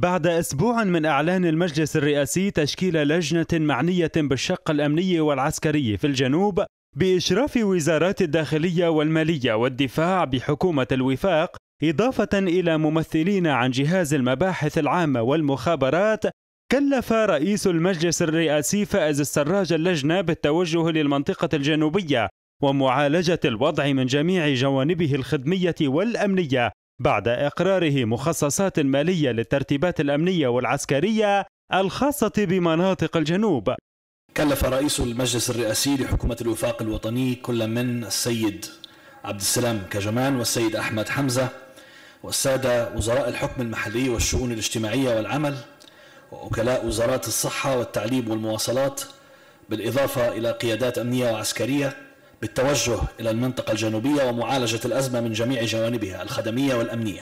بعد أسبوع من إعلان المجلس الرئاسي تشكيل لجنة معنية بالشق الأمني والعسكري في الجنوب بإشراف وزارات الداخلية والمالية والدفاع بحكومة الوفاق إضافة إلى ممثلين عن جهاز المباحث العامة والمخابرات كلف رئيس المجلس الرئاسي فائز السراج اللجنة بالتوجه للمنطقة الجنوبية ومعالجة الوضع من جميع جوانبه الخدمية والأمنية بعد إقراره مخصصات مالية للترتيبات الأمنية والعسكرية الخاصة بمناطق الجنوب كلف رئيس المجلس الرئاسي لحكومة الوفاق الوطني كل من السيد عبد السلام كجمان والسيد أحمد حمزة والسادة وزراء الحكم المحلي والشؤون الاجتماعية والعمل ووكلاء وزارات الصحة والتعليم والمواصلات بالإضافة إلى قيادات أمنية وعسكرية بالتوجه إلى المنطقة الجنوبية ومعالجة الأزمة من جميع جوانبها الخدمية والأمنية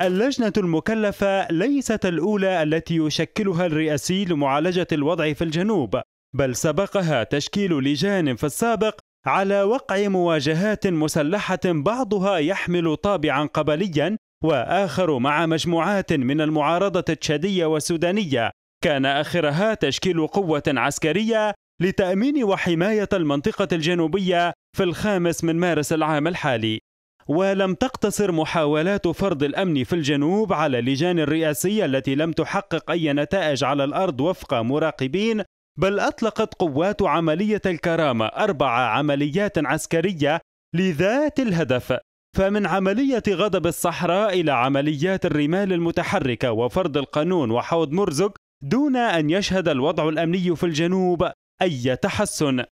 اللجنة المكلفة ليست الأولى التي يشكلها الرئاسي لمعالجة الوضع في الجنوب بل سبقها تشكيل لجان في السابق على وقع مواجهات مسلحة بعضها يحمل طابعا قبليا وآخر مع مجموعات من المعارضة التشادية والسودانية كان آخرها تشكيل قوة عسكرية لتأمين وحماية المنطقة الجنوبية في الخامس من مارس العام الحالي ولم تقتصر محاولات فرض الامن في الجنوب على اللجان الرئاسيه التي لم تحقق اي نتائج على الارض وفق مراقبين بل اطلقت قوات عمليه الكرامه اربع عمليات عسكريه لذات الهدف فمن عمليه غضب الصحراء الى عمليات الرمال المتحركه وفرض القانون وحوض مرزق دون ان يشهد الوضع الامني في الجنوب أي تحسن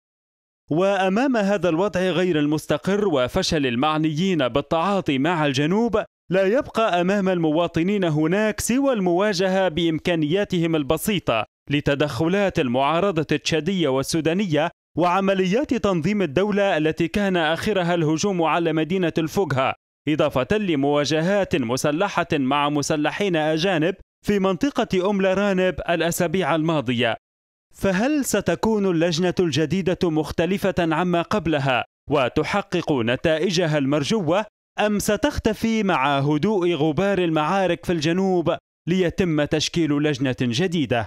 وأمام هذا الوضع غير المستقر وفشل المعنيين بالتعاطي مع الجنوب لا يبقى أمام المواطنين هناك سوى المواجهة بإمكانياتهم البسيطة لتدخلات المعارضة التشادية والسودانية وعمليات تنظيم الدولة التي كان آخرها الهجوم على مدينة الفقهة إضافة لمواجهات مسلحة مع مسلحين أجانب في منطقة أملا رانب الأسابيع الماضية فهل ستكون اللجنة الجديدة مختلفة عما قبلها وتحقق نتائجها المرجوة أم ستختفي مع هدوء غبار المعارك في الجنوب ليتم تشكيل لجنة جديدة؟